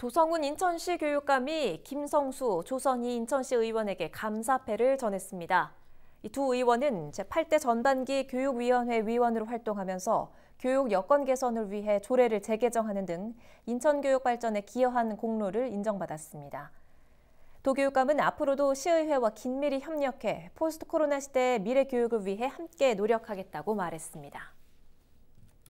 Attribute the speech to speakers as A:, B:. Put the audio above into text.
A: 도성훈 인천시 교육감이 김성수 조선희 인천시 의원에게 감사패를 전했습니다. 두 의원은 제8대 전반기 교육위원회 위원으로 활동하면서 교육 여건 개선을 위해 조례를 재개정하는 등 인천교육 발전에 기여한 공로를 인정받았습니다. 도교육감은 앞으로도 시의회와 긴밀히 협력해 포스트 코로나 시대의 미래 교육을 위해 함께 노력하겠다고 말했습니다.